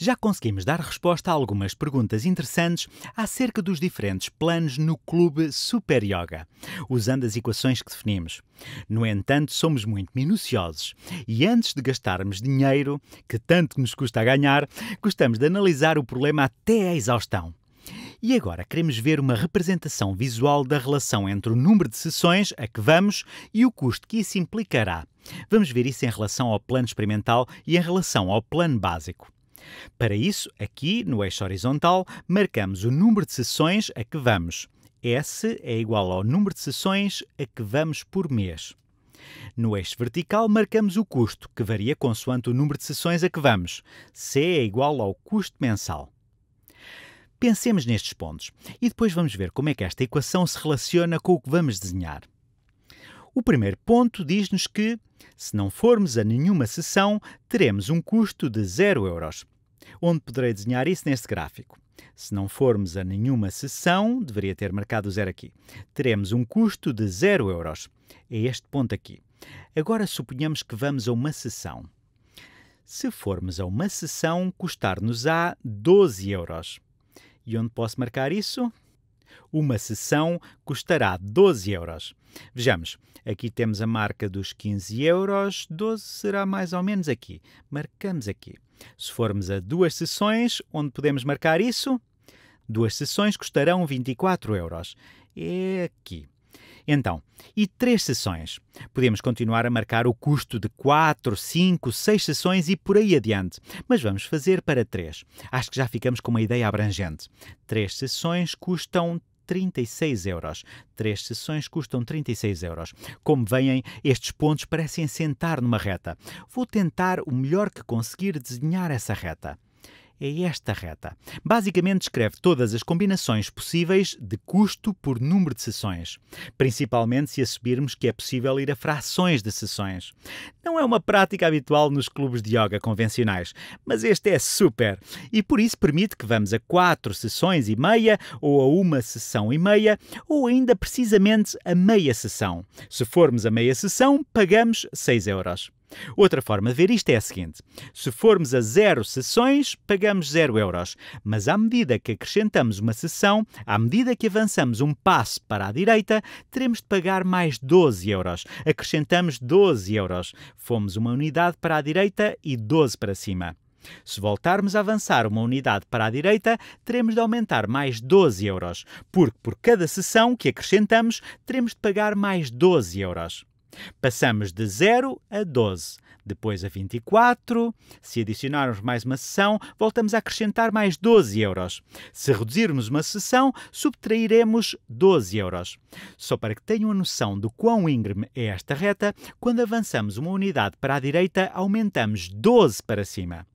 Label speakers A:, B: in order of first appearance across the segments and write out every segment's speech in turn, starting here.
A: já conseguimos dar resposta a algumas perguntas interessantes acerca dos diferentes planos no Clube Super Yoga, usando as equações que definimos. No entanto, somos muito minuciosos e antes de gastarmos dinheiro, que tanto nos custa ganhar, gostamos de analisar o problema até à exaustão. E agora queremos ver uma representação visual da relação entre o número de sessões a que vamos e o custo que isso implicará. Vamos ver isso em relação ao plano experimental e em relação ao plano básico. Para isso, aqui no eixo horizontal, marcamos o número de sessões a que vamos. S é igual ao número de sessões a que vamos por mês. No eixo vertical, marcamos o custo, que varia consoante o número de sessões a que vamos. C é igual ao custo mensal. Pensemos nestes pontos e depois vamos ver como é que esta equação se relaciona com o que vamos desenhar. O primeiro ponto diz-nos que, se não formos a nenhuma sessão, teremos um custo de 0 euros onde poderei desenhar isso neste gráfico. Se não formos a nenhuma sessão, deveria ter marcado zero aqui. Teremos um custo de zero euros. É este ponto aqui. Agora suponhamos que vamos a uma sessão. Se formos a uma sessão, custar-nos-á 12 euros. E onde posso marcar isso? Uma sessão custará 12 euros. Vejamos, aqui temos a marca dos 15 euros, 12 será mais ou menos aqui. Marcamos aqui. Se formos a duas sessões, onde podemos marcar isso? Duas sessões custarão 24 euros. É aqui. Então, e três sessões? Podemos continuar a marcar o custo de quatro, cinco, seis sessões e por aí adiante, mas vamos fazer para três. Acho que já ficamos com uma ideia abrangente. Três sessões custam 36 euros. Três sessões custam 36 euros. Como veem, estes pontos parecem sentar numa reta. Vou tentar o melhor que conseguir desenhar essa reta é esta reta. Basicamente descreve todas as combinações possíveis de custo por número de sessões, principalmente se assumirmos que é possível ir a frações de sessões. Não é uma prática habitual nos clubes de yoga convencionais, mas este é super e por isso permite que vamos a quatro sessões e meia ou a uma sessão e meia ou ainda precisamente a meia sessão. Se formos a meia sessão, pagamos 6 euros. Outra forma de ver isto é a seguinte: se formos a zero sessões, pagamos zero euros, mas à medida que acrescentamos uma sessão, à medida que avançamos um passo para a direita, teremos de pagar mais 12 euros. Acrescentamos 12 euros. Fomos uma unidade para a direita e 12 para cima. Se voltarmos a avançar uma unidade para a direita, teremos de aumentar mais 12 euros, porque por cada sessão que acrescentamos, teremos de pagar mais 12 euros. Passamos de 0 a 12, depois a 24. Se adicionarmos mais uma sessão, voltamos a acrescentar mais 12 euros. Se reduzirmos uma sessão, subtrairemos 12 euros. Só para que tenham a noção do quão íngreme é esta reta, quando avançamos uma unidade para a direita, aumentamos 12 para cima.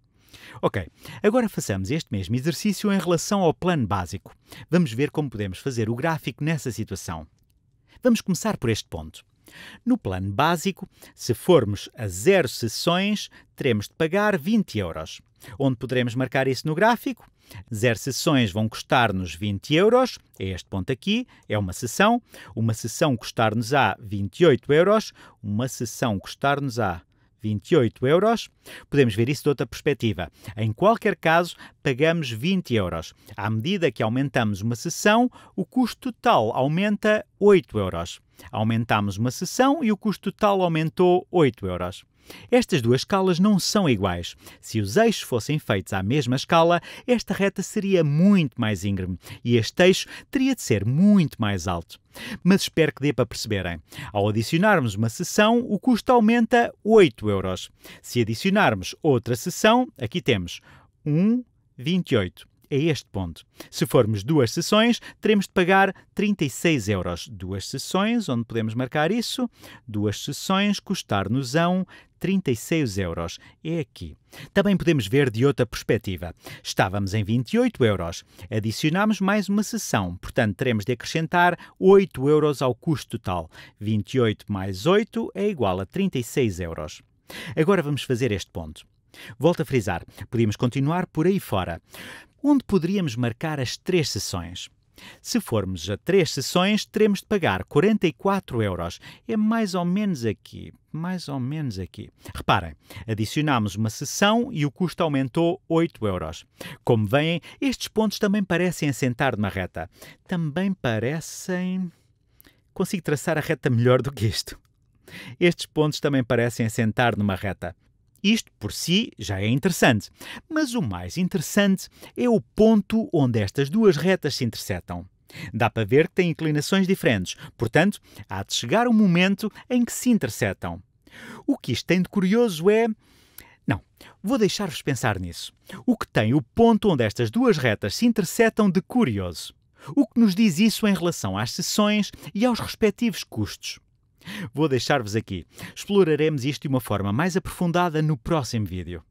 A: Ok, agora façamos este mesmo exercício em relação ao plano básico. Vamos ver como podemos fazer o gráfico nessa situação. Vamos começar por este ponto. No plano básico, se formos a zero sessões, teremos de pagar 20 euros. Onde poderemos marcar isso no gráfico? Zero sessões vão custar-nos 20 euros, é este ponto aqui, é uma sessão. Uma sessão custar-nos a 28 euros, uma sessão custar-nos a 28 euros. Podemos ver isso de outra perspectiva. Em qualquer caso, pagamos 20 euros. À medida que aumentamos uma sessão, o custo total aumenta 8 euros. Aumentámos uma sessão e o custo total aumentou 8 euros. Estas duas escalas não são iguais. Se os eixos fossem feitos à mesma escala, esta reta seria muito mais íngreme e este eixo teria de ser muito mais alto. Mas espero que dê para perceberem. Ao adicionarmos uma sessão, o custo aumenta 8 euros. Se adicionarmos outra sessão, aqui temos 1,28 a este ponto. Se formos duas sessões, teremos de pagar 36 euros. Duas sessões, onde podemos marcar isso? Duas sessões custar-nos-ão 36 euros. É aqui. Também podemos ver de outra perspectiva. Estávamos em 28 euros. Adicionamos mais uma sessão, portanto teremos de acrescentar 8 euros ao custo total. 28 mais 8 é igual a 36 euros. Agora vamos fazer este ponto. Volto a frisar, podíamos continuar por aí fora, onde poderíamos marcar as três sessões. Se formos a três sessões, teremos de pagar 44 euros. É mais ou menos aqui, mais ou menos aqui. Reparem, adicionámos uma sessão e o custo aumentou 8 euros. Como veem, estes pontos também parecem assentar numa reta. Também parecem... Consigo traçar a reta melhor do que isto. Estes pontos também parecem assentar numa reta. Isto, por si, já é interessante. Mas o mais interessante é o ponto onde estas duas retas se interceptam. Dá para ver que têm inclinações diferentes, portanto, há de chegar um momento em que se interceptam. O que isto tem de curioso é. Não, vou deixar-vos pensar nisso. O que tem o ponto onde estas duas retas se interceptam de curioso? O que nos diz isso em relação às sessões e aos respectivos custos? Vou deixar-vos aqui. Exploraremos isto de uma forma mais aprofundada no próximo vídeo.